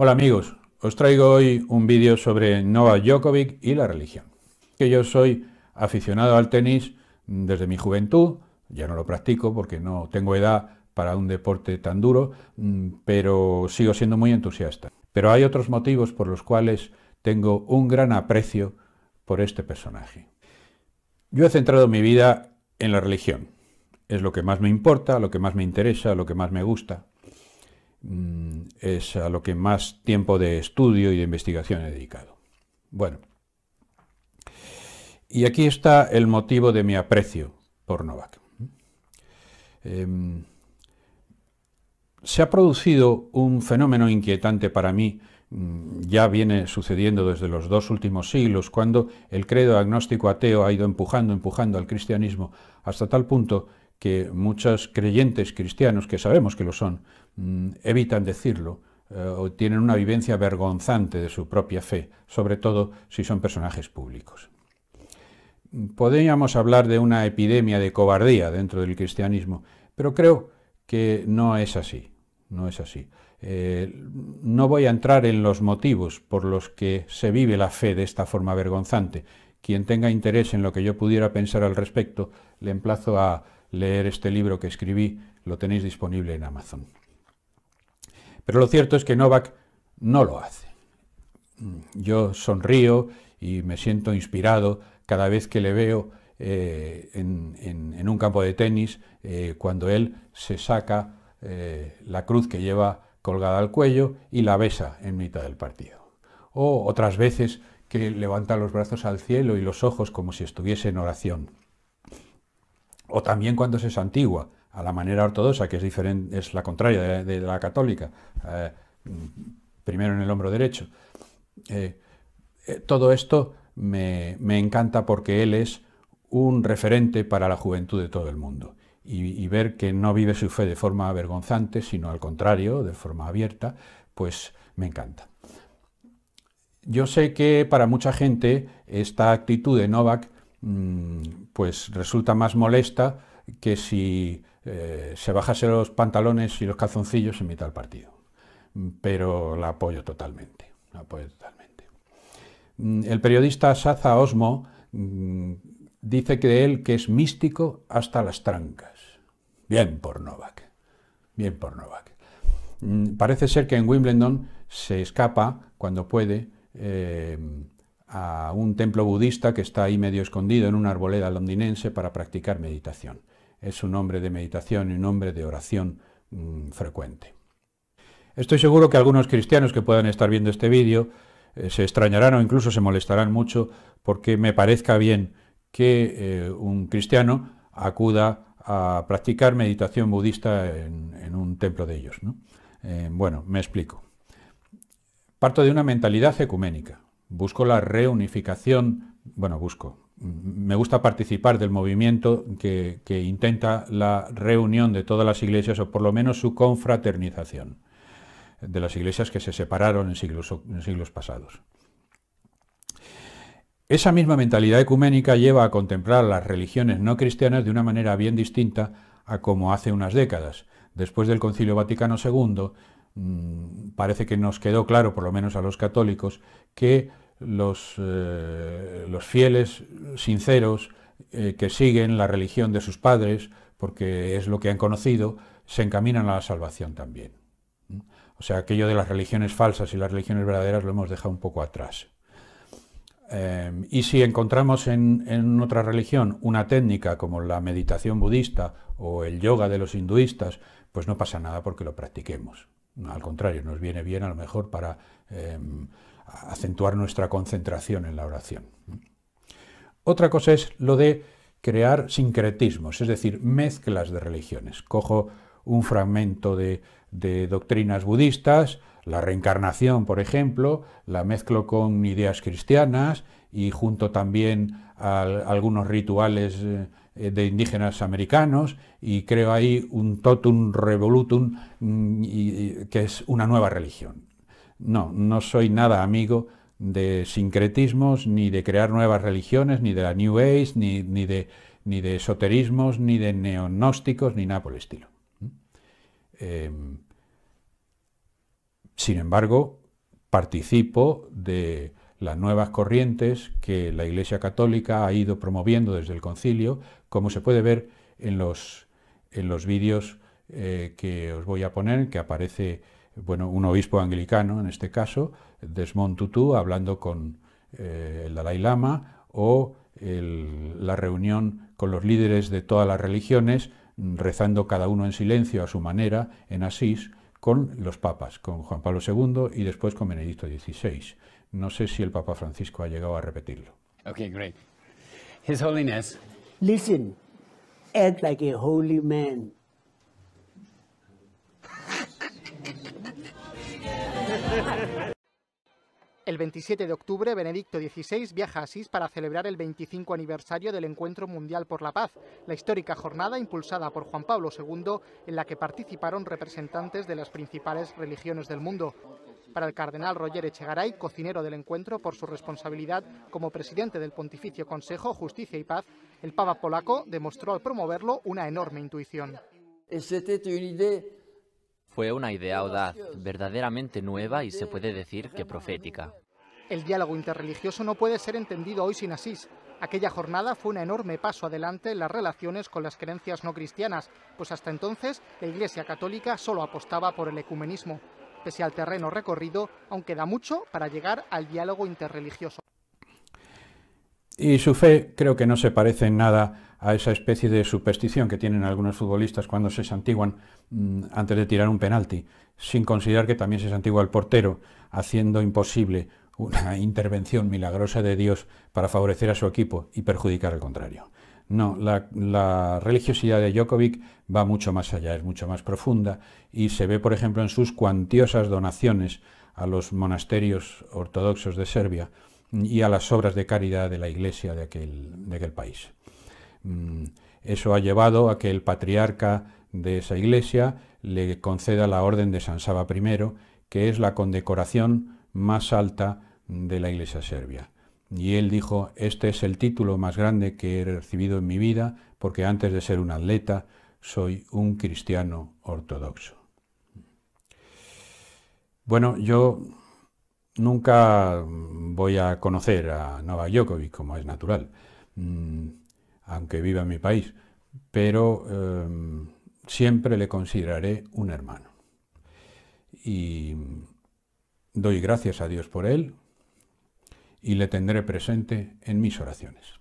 Hola amigos, os traigo hoy un vídeo sobre Novak Djokovic y la religión. Que yo soy aficionado al tenis desde mi juventud, ya no lo practico porque no tengo edad para un deporte tan duro, mm, pero sigo siendo muy entusiasta. Pero hay otros motivos por los cuales tengo un gran aprecio por este personaje. Yo he centrado mi vida en la religión. Es lo que más me importa, lo que más me interesa, lo que más me gusta. Mm, es a lo que más tiempo de estudio y de investigación he dedicado. Bueno, y aquí está el motivo de mi aprecio por Novak. Em, se ha producido un fenómeno inquietante para mí, mm, ya viene sucediendo desde los dos últimos siglos, cuando el credo agnóstico ateo ha ido empujando, empujando al cristianismo, hasta tal punto que muchos creyentes cristianos, que sabemos que lo son, mm, evitan decirlo eh, o tienen una vivencia vergonzante de su propia fe, sobre todo si son personajes públicos. Podríamos hablar de una epidemia de cobardía dentro del cristianismo, pero creo que no es así, no es así. Eh, no voy a entrar en los motivos por los que se vive la fe de esta forma vergonzante. Quien tenga interés en lo que yo pudiera pensar al respecto, le emplazo a leer este libro que escribí, lo tenéis disponible en Amazon. Pero lo cierto es que Novak no lo hace. Yo sonrío y me siento inspirado cada vez que le veo eh, en, un campo de tenis, eh, cuando él se saca eh, la cruz que lleva colgada al cuello y la besa en mitad del partido. O otras veces que levanta los brazos al cielo y los ojos como si estuviese en oración o también cuando se antigua a la manera ortodoxa, que es, diferente, es la contraria de, la católica, eh, primero en el hombro derecho. Eh, eh, todo esto me, encanta porque él es un referente para la juventud de todo el mundo. Y, y, ver que no vive su fe de forma avergonzante, sino al contrario, de forma abierta, pues me encanta. Yo sé que para mucha gente esta actitud de Novak Mm, pues resulta más molesta que si eh, se bajase los pantalones y los calzoncillos en mitad del partido. Mm, pero la apoyo totalmente, mm, El periodista Saza Osmo dice que él que es místico hasta las trancas. Bien por Novak, bien por Novak. Parece ser que en Wimbledon se escapa cuando puede. Eh, a un templo budista que está ahí medio escondido en una arboleda londinense para practicar meditación. Es un hombre de meditación y un hombre de oración mm, frecuente. Estoy seguro que algunos cristianos que puedan estar viendo este vídeo eh, se extrañarán o incluso se molestarán mucho porque me parezca bien que eh, un cristiano acuda a practicar meditación budista en, un templo de ellos. Eh, bueno, me explico. Parto de una mentalidad ecuménica, busco la reunificación, bueno, busco, me gusta participar del movimiento que, intenta la reunión de todas las iglesias o por lo menos su confraternización de las iglesias que se separaron en siglos, en siglos pasados. Esa misma mentalidad ecuménica lleva a contemplar las religiones no cristianas de una manera bien distinta a como hace unas décadas, después del Concilio Vaticano II, Mm, parece que nos quedó claro, por lo menos a los católicos, que los, eh, fieles sinceros eh, que siguen la religión de sus padres, porque es lo que han conocido, se encaminan a la salvación también. O sea, aquello de las religiones falsas y las religiones verdaderas lo hemos dejado un poco atrás. Em, y si encontramos en, otra religión una técnica como la meditación budista o el yoga de los hinduistas, pues no pasa nada porque lo practiquemos. Al contrario, nos viene bien a lo mejor para em, acentuar nuestra concentración en la oración. Otra cosa es lo de crear sincretismos, es decir, mezclas de religiones. Cojo un fragmento de, de doctrinas budistas, la reencarnación, por ejemplo, la mezclo con ideas cristianas y junto también a algunos rituales eh, eh, de indígenas americanos y creo ahí un totum revolutum mm, que es una nueva religión. No, no soy nada amigo de sincretismos, ni de crear nuevas religiones, ni de la New Age, ni, ni, de, esoterismos, ni de neonósticos, ni nada por el estilo. Mm. Em, sin embargo, participo de las nuevas corrientes que la Iglesia Católica ha ido promoviendo desde el concilio, como se puede ver en los, en los vídeos eh, que os voy a poner, que aparece bueno, un obispo anglicano, en este caso, Desmond Tutu, hablando con eh, el Dalai Lama, o la reunión con los líderes de todas las religiones, mm, rezando cada uno en silencio a su manera en Asís, con los papas, con Juan Pablo II y después con Benedicto XVI. No sé si el Papa Francisco ha llegado a repetirlo. Okay, great. His Holiness. Listen, act like a holy man. El 27 de octubre, Benedicto XVI viaja a Asís para celebrar el 25 aniversario del Encuentro Mundial por la Paz, la histórica jornada impulsada por Juan Pablo II, en la que participaron representantes de las principales religiones del mundo. Para el cardenal Roger Echegaray, cocinero del encuentro por su responsabilidad como presidente del Pontificio Consejo Justicia y Paz, el Papa polaco demostró al promoverlo una enorme intuición. Fue una idea audaz, verdaderamente nueva y se puede decir que profética. El diálogo interreligioso no puede ser entendido hoy sin Asís. Aquella jornada fue un enorme paso adelante en las relaciones con las creencias no cristianas, pues hasta entonces la Iglesia Católica solo apostaba por el ecumenismo. Pese al terreno recorrido, aún queda mucho para llegar al diálogo interreligioso. Y su fe creo que no se parece en nada a esa especie de superstición que tienen algunos futbolistas cuando se santiguan mm, antes de tirar un penalti, sin considerar que también se santigua el portero, haciendo imposible una intervención milagrosa de Dios para favorecer a su equipo y perjudicar al contrario. No, la, religiosidad de Jokovic va mucho más allá, es mucho más profunda y se ve, por ejemplo, en sus cuantiosas donaciones a los monasterios ortodoxos de Serbia y a las obras de caridad de la iglesia de aquel país. Mm, eso ha llevado a que el patriarca de esa iglesia le conceda la orden de San Saba I, que es la condecoración más alta de la iglesia serbia. Y él dijo, este es el título más grande que he recibido en mi vida, porque antes de ser un atleta, soy un cristiano ortodoxo. Bueno, yo nunca voy a conocer a Novak Djokovic, como es natural. Mm, aunque viva en mi país, pero em, siempre le consideraré un hermano. Y doy gracias a Dios por él y le tendré presente en mis oraciones.